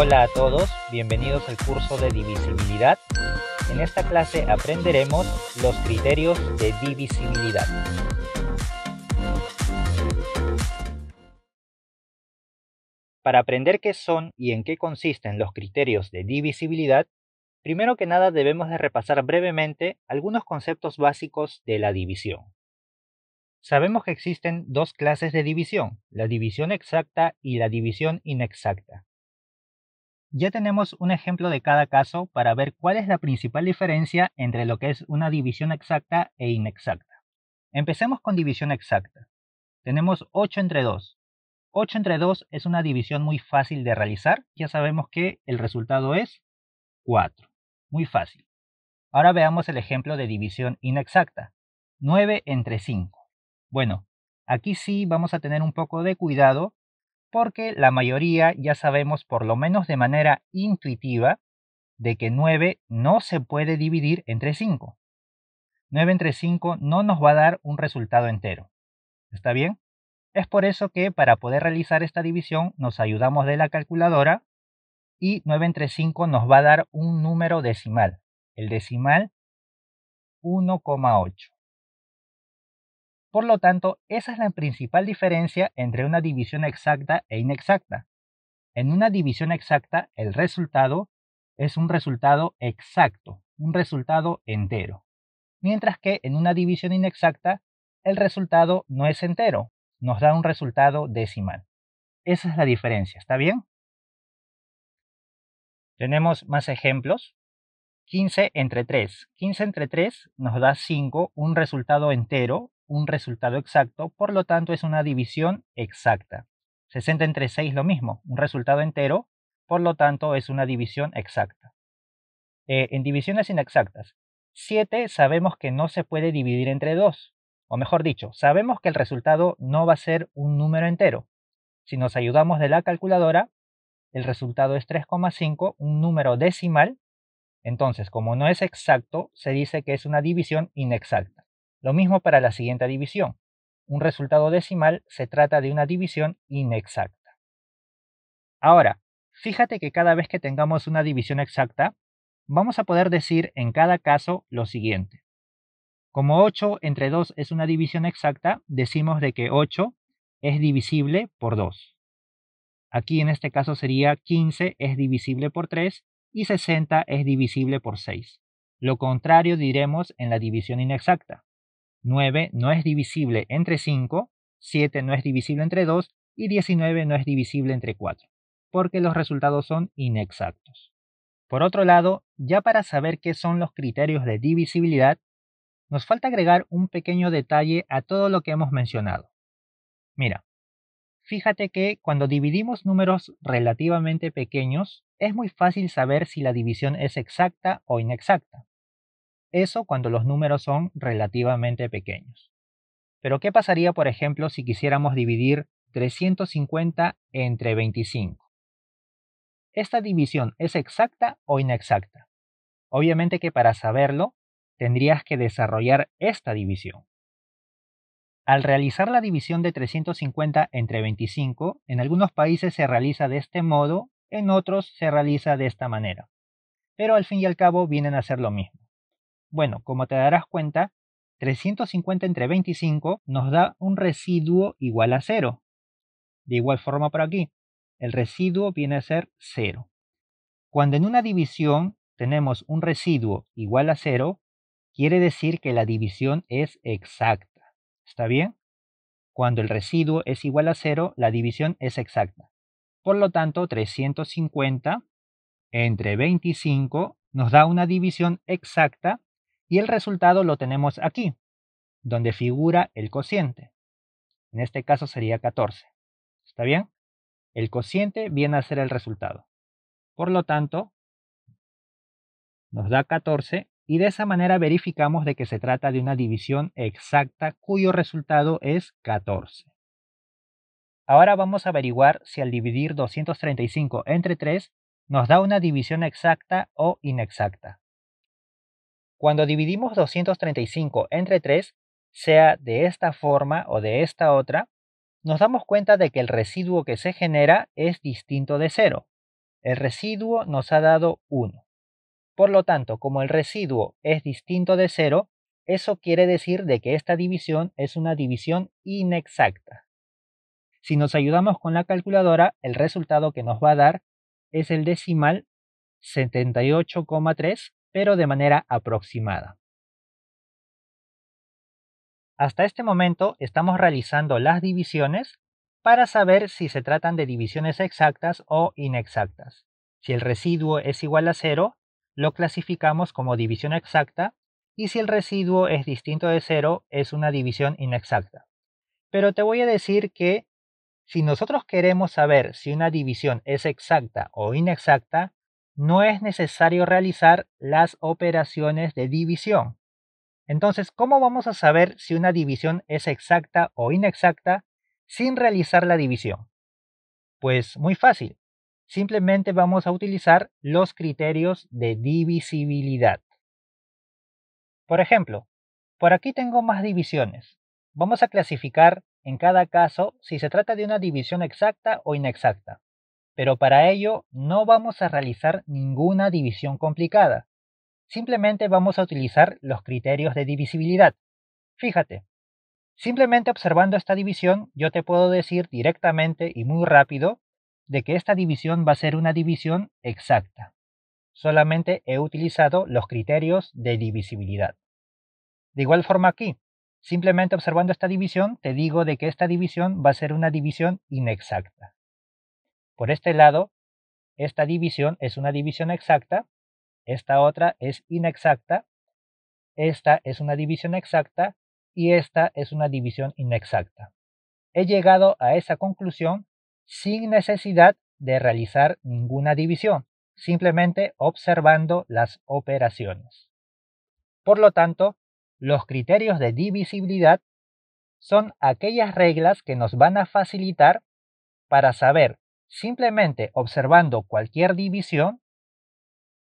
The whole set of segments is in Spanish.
Hola a todos, bienvenidos al curso de divisibilidad. En esta clase aprenderemos los criterios de divisibilidad. Para aprender qué son y en qué consisten los criterios de divisibilidad, primero que nada debemos de repasar brevemente algunos conceptos básicos de la división. Sabemos que existen dos clases de división, la división exacta y la división inexacta. Ya tenemos un ejemplo de cada caso para ver cuál es la principal diferencia entre lo que es una división exacta e inexacta. Empecemos con división exacta. Tenemos 8 entre 2. 8 entre 2 es una división muy fácil de realizar. Ya sabemos que el resultado es 4. Muy fácil. Ahora veamos el ejemplo de división inexacta. 9 entre 5. Bueno, aquí sí vamos a tener un poco de cuidado porque la mayoría ya sabemos, por lo menos de manera intuitiva, de que 9 no se puede dividir entre 5. 9 entre 5 no nos va a dar un resultado entero. ¿Está bien? Es por eso que para poder realizar esta división nos ayudamos de la calculadora y 9 entre 5 nos va a dar un número decimal. El decimal 1,8. Por lo tanto, esa es la principal diferencia entre una división exacta e inexacta. En una división exacta, el resultado es un resultado exacto, un resultado entero. Mientras que en una división inexacta, el resultado no es entero, nos da un resultado decimal. Esa es la diferencia, ¿está bien? Tenemos más ejemplos. 15 entre 3. 15 entre 3 nos da 5, un resultado entero, un resultado exacto, por lo tanto es una división exacta. 60 entre 6 lo mismo, un resultado entero, por lo tanto es una división exacta. Eh, en divisiones inexactas, 7 sabemos que no se puede dividir entre 2, o mejor dicho, sabemos que el resultado no va a ser un número entero. Si nos ayudamos de la calculadora, el resultado es 3,5, un número decimal. Entonces, como no es exacto, se dice que es una división inexacta. Lo mismo para la siguiente división. Un resultado decimal se trata de una división inexacta. Ahora, fíjate que cada vez que tengamos una división exacta, vamos a poder decir en cada caso lo siguiente. Como 8 entre 2 es una división exacta, decimos de que 8 es divisible por 2. Aquí en este caso sería 15 es divisible por 3 y 60 es divisible por 6. Lo contrario diremos en la división inexacta. 9 no es divisible entre 5, 7 no es divisible entre 2 y 19 no es divisible entre 4, porque los resultados son inexactos. Por otro lado, ya para saber qué son los criterios de divisibilidad, nos falta agregar un pequeño detalle a todo lo que hemos mencionado. Mira, fíjate que cuando dividimos números relativamente pequeños, es muy fácil saber si la división es exacta o inexacta. Eso cuando los números son relativamente pequeños. Pero ¿qué pasaría, por ejemplo, si quisiéramos dividir 350 entre 25? ¿Esta división es exacta o inexacta? Obviamente que para saberlo tendrías que desarrollar esta división. Al realizar la división de 350 entre 25, en algunos países se realiza de este modo, en otros se realiza de esta manera. Pero al fin y al cabo vienen a ser lo mismo. Bueno, como te darás cuenta, 350 entre 25 nos da un residuo igual a 0. De igual forma por aquí, el residuo viene a ser 0. Cuando en una división tenemos un residuo igual a 0, quiere decir que la división es exacta. ¿Está bien? Cuando el residuo es igual a 0, la división es exacta. Por lo tanto, 350 entre 25 nos da una división exacta y el resultado lo tenemos aquí, donde figura el cociente. En este caso sería 14. ¿Está bien? El cociente viene a ser el resultado. Por lo tanto, nos da 14 y de esa manera verificamos de que se trata de una división exacta cuyo resultado es 14. Ahora vamos a averiguar si al dividir 235 entre 3 nos da una división exacta o inexacta. Cuando dividimos 235 entre 3, sea de esta forma o de esta otra, nos damos cuenta de que el residuo que se genera es distinto de 0. El residuo nos ha dado 1. Por lo tanto, como el residuo es distinto de 0, eso quiere decir de que esta división es una división inexacta. Si nos ayudamos con la calculadora, el resultado que nos va a dar es el decimal 78,3 pero de manera aproximada. Hasta este momento estamos realizando las divisiones para saber si se tratan de divisiones exactas o inexactas. Si el residuo es igual a cero, lo clasificamos como división exacta y si el residuo es distinto de cero, es una división inexacta. Pero te voy a decir que si nosotros queremos saber si una división es exacta o inexacta, no es necesario realizar las operaciones de división. Entonces, ¿cómo vamos a saber si una división es exacta o inexacta sin realizar la división? Pues muy fácil. Simplemente vamos a utilizar los criterios de divisibilidad. Por ejemplo, por aquí tengo más divisiones. Vamos a clasificar en cada caso si se trata de una división exacta o inexacta pero para ello no vamos a realizar ninguna división complicada. Simplemente vamos a utilizar los criterios de divisibilidad. Fíjate, simplemente observando esta división yo te puedo decir directamente y muy rápido de que esta división va a ser una división exacta. Solamente he utilizado los criterios de divisibilidad. De igual forma aquí, simplemente observando esta división te digo de que esta división va a ser una división inexacta. Por este lado, esta división es una división exacta, esta otra es inexacta, esta es una división exacta y esta es una división inexacta. He llegado a esa conclusión sin necesidad de realizar ninguna división, simplemente observando las operaciones. Por lo tanto, los criterios de divisibilidad son aquellas reglas que nos van a facilitar para saber simplemente observando cualquier división,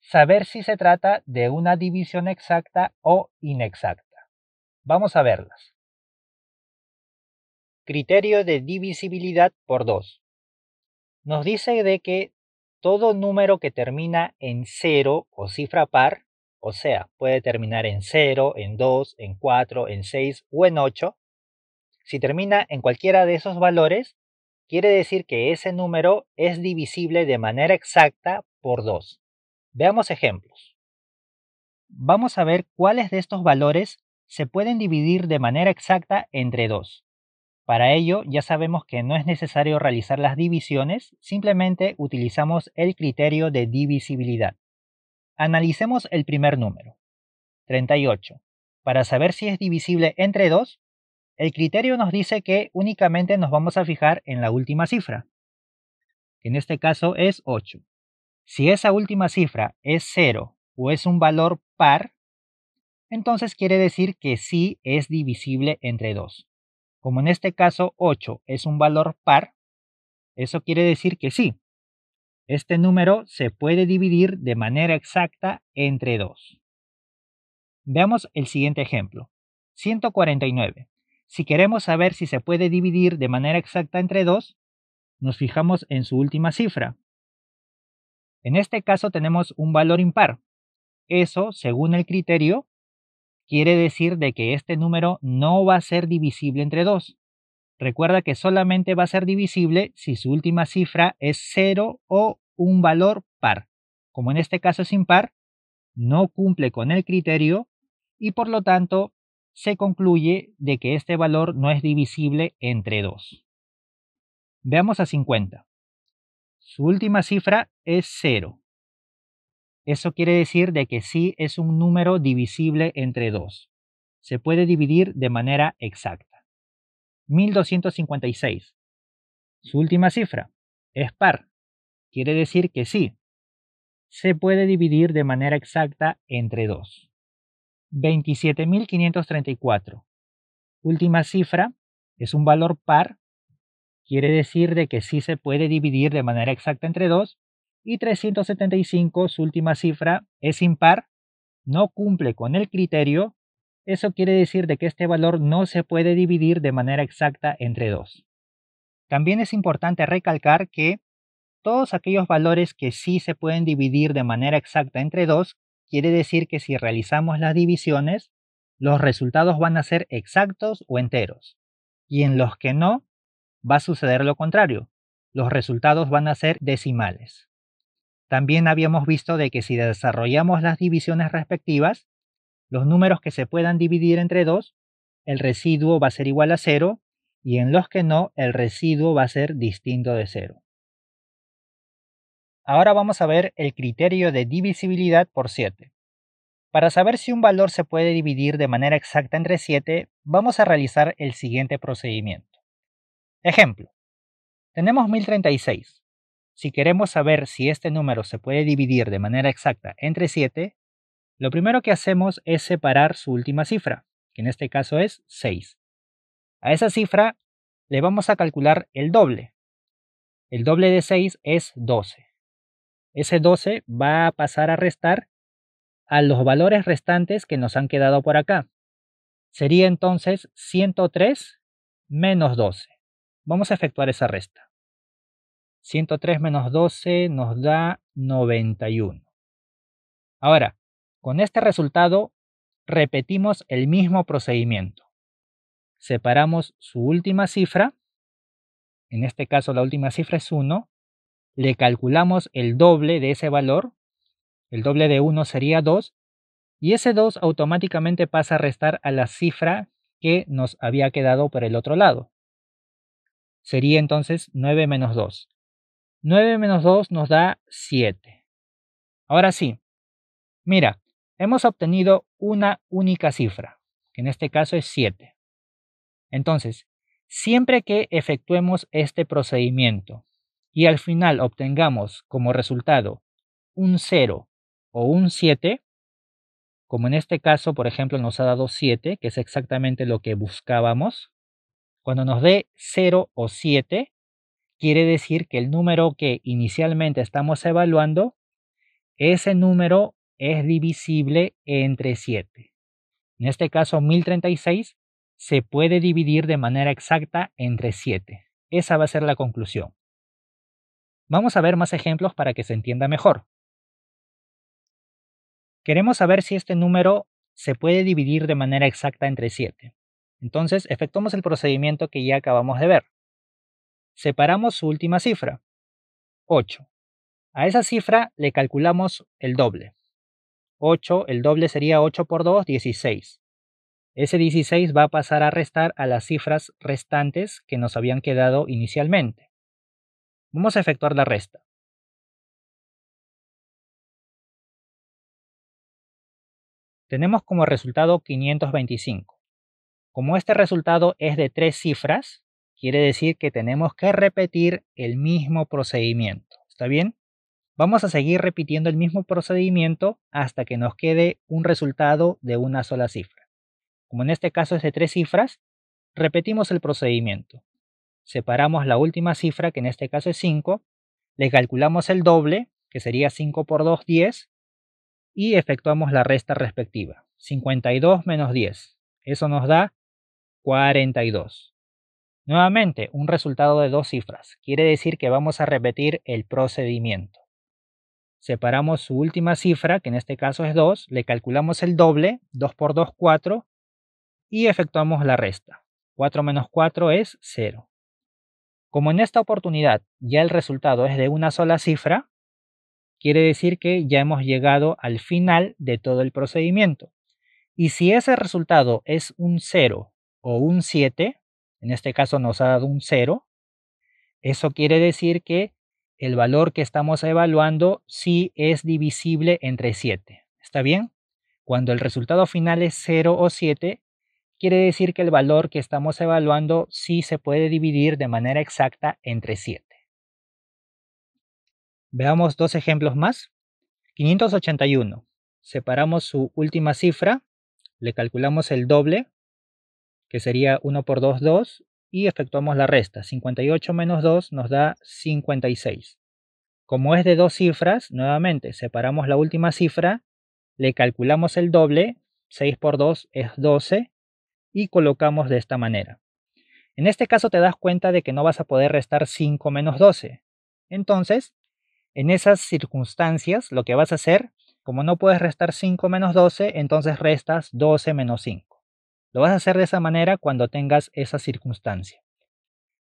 saber si se trata de una división exacta o inexacta. Vamos a verlas. Criterio de divisibilidad por 2. Nos dice de que todo número que termina en 0 o cifra par, o sea, puede terminar en 0, en 2, en 4, en 6 o en 8, si termina en cualquiera de esos valores, quiere decir que ese número es divisible de manera exacta por 2. Veamos ejemplos. Vamos a ver cuáles de estos valores se pueden dividir de manera exacta entre 2. Para ello ya sabemos que no es necesario realizar las divisiones, simplemente utilizamos el criterio de divisibilidad. Analicemos el primer número, 38. Para saber si es divisible entre 2, el criterio nos dice que únicamente nos vamos a fijar en la última cifra, que en este caso es 8. Si esa última cifra es 0 o es un valor par, entonces quiere decir que sí es divisible entre 2. Como en este caso 8 es un valor par, eso quiere decir que sí. Este número se puede dividir de manera exacta entre 2. Veamos el siguiente ejemplo. 149. Si queremos saber si se puede dividir de manera exacta entre 2, nos fijamos en su última cifra. En este caso tenemos un valor impar. Eso, según el criterio, quiere decir de que este número no va a ser divisible entre 2. Recuerda que solamente va a ser divisible si su última cifra es 0 o un valor par. Como en este caso es impar, no cumple con el criterio y por lo tanto se concluye de que este valor no es divisible entre 2. Veamos a 50. Su última cifra es 0. Eso quiere decir de que sí es un número divisible entre 2. Se puede dividir de manera exacta. 1256. Su última cifra es par. Quiere decir que sí. Se puede dividir de manera exacta entre 2. 27.534. Última cifra es un valor par, quiere decir de que sí se puede dividir de manera exacta entre 2. Y 375, su última cifra, es impar, no cumple con el criterio. Eso quiere decir de que este valor no se puede dividir de manera exacta entre 2. También es importante recalcar que todos aquellos valores que sí se pueden dividir de manera exacta entre 2 Quiere decir que si realizamos las divisiones, los resultados van a ser exactos o enteros. Y en los que no, va a suceder lo contrario. Los resultados van a ser decimales. También habíamos visto de que si desarrollamos las divisiones respectivas, los números que se puedan dividir entre dos, el residuo va a ser igual a cero, y en los que no, el residuo va a ser distinto de cero. Ahora vamos a ver el criterio de divisibilidad por 7. Para saber si un valor se puede dividir de manera exacta entre 7, vamos a realizar el siguiente procedimiento. Ejemplo. Tenemos 1036. Si queremos saber si este número se puede dividir de manera exacta entre 7, lo primero que hacemos es separar su última cifra, que en este caso es 6. A esa cifra le vamos a calcular el doble. El doble de 6 es 12. Ese 12 va a pasar a restar a los valores restantes que nos han quedado por acá. Sería entonces 103 menos 12. Vamos a efectuar esa resta. 103 menos 12 nos da 91. Ahora, con este resultado repetimos el mismo procedimiento. Separamos su última cifra, en este caso la última cifra es 1, le calculamos el doble de ese valor, el doble de 1 sería 2, y ese 2 automáticamente pasa a restar a la cifra que nos había quedado por el otro lado. Sería entonces 9 menos 2. 9 menos 2 nos da 7. Ahora sí, mira, hemos obtenido una única cifra, que en este caso es 7. Entonces, siempre que efectuemos este procedimiento, y al final obtengamos como resultado un 0 o un 7, como en este caso, por ejemplo, nos ha dado 7, que es exactamente lo que buscábamos, cuando nos dé 0 o 7, quiere decir que el número que inicialmente estamos evaluando, ese número es divisible entre 7. En este caso, 1036 se puede dividir de manera exacta entre 7. Esa va a ser la conclusión. Vamos a ver más ejemplos para que se entienda mejor. Queremos saber si este número se puede dividir de manera exacta entre 7. Entonces, efectuamos el procedimiento que ya acabamos de ver. Separamos su última cifra, 8. A esa cifra le calculamos el doble. 8, el doble sería 8 por 2, 16. Ese 16 va a pasar a restar a las cifras restantes que nos habían quedado inicialmente. Vamos a efectuar la resta. Tenemos como resultado 525. Como este resultado es de tres cifras, quiere decir que tenemos que repetir el mismo procedimiento. ¿Está bien? Vamos a seguir repitiendo el mismo procedimiento hasta que nos quede un resultado de una sola cifra. Como en este caso es de tres cifras, repetimos el procedimiento separamos la última cifra, que en este caso es 5, le calculamos el doble, que sería 5 por 2, 10, y efectuamos la resta respectiva. 52 menos 10, eso nos da 42. Nuevamente, un resultado de dos cifras, quiere decir que vamos a repetir el procedimiento. Separamos su última cifra, que en este caso es 2, le calculamos el doble, 2 por 2, 4, y efectuamos la resta. 4 menos 4 es 0. Como en esta oportunidad ya el resultado es de una sola cifra, quiere decir que ya hemos llegado al final de todo el procedimiento. Y si ese resultado es un 0 o un 7, en este caso nos ha dado un 0, eso quiere decir que el valor que estamos evaluando sí es divisible entre 7. ¿Está bien? Cuando el resultado final es 0 o 7, quiere decir que el valor que estamos evaluando sí se puede dividir de manera exacta entre 7. Veamos dos ejemplos más. 581. Separamos su última cifra, le calculamos el doble, que sería 1 por 2, 2, y efectuamos la resta. 58 menos 2 nos da 56. Como es de dos cifras, nuevamente separamos la última cifra, le calculamos el doble, 6 por 2 es 12, y colocamos de esta manera. En este caso te das cuenta de que no vas a poder restar 5 menos 12. Entonces, en esas circunstancias, lo que vas a hacer, como no puedes restar 5 menos 12, entonces restas 12 menos 5. Lo vas a hacer de esa manera cuando tengas esa circunstancia.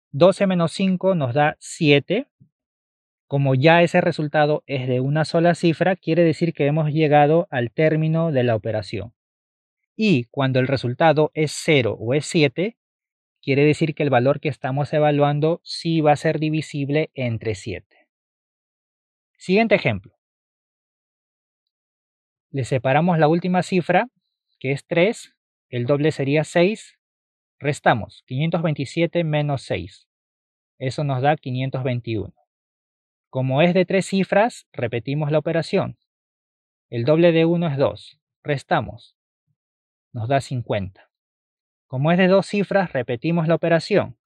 12 menos 5 nos da 7. Como ya ese resultado es de una sola cifra, quiere decir que hemos llegado al término de la operación y cuando el resultado es 0 o es 7, quiere decir que el valor que estamos evaluando sí va a ser divisible entre 7. Siguiente ejemplo. Le separamos la última cifra, que es 3, el doble sería 6, restamos 527 menos 6. Eso nos da 521. Como es de 3 cifras, repetimos la operación. El doble de 1 es 2. Restamos nos da 50. Como es de dos cifras, repetimos la operación.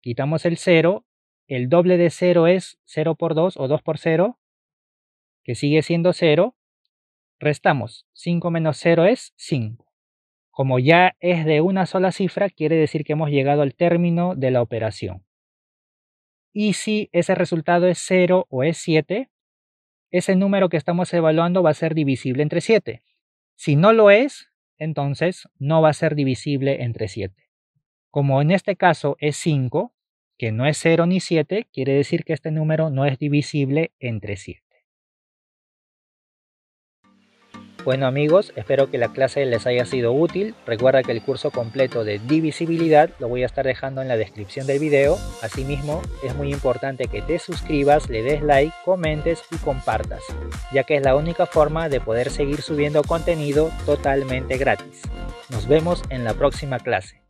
Quitamos el 0, el doble de 0 es 0 por 2 o 2 por 0, que sigue siendo 0. Restamos, 5 menos 0 es 5. Como ya es de una sola cifra, quiere decir que hemos llegado al término de la operación. Y si ese resultado es 0 o es 7, ese número que estamos evaluando va a ser divisible entre 7. Si no lo es, entonces no va a ser divisible entre 7. Como en este caso es 5, que no es 0 ni 7, quiere decir que este número no es divisible entre 7. Bueno amigos, espero que la clase les haya sido útil. Recuerda que el curso completo de divisibilidad lo voy a estar dejando en la descripción del video. Asimismo, es muy importante que te suscribas, le des like, comentes y compartas, ya que es la única forma de poder seguir subiendo contenido totalmente gratis. Nos vemos en la próxima clase.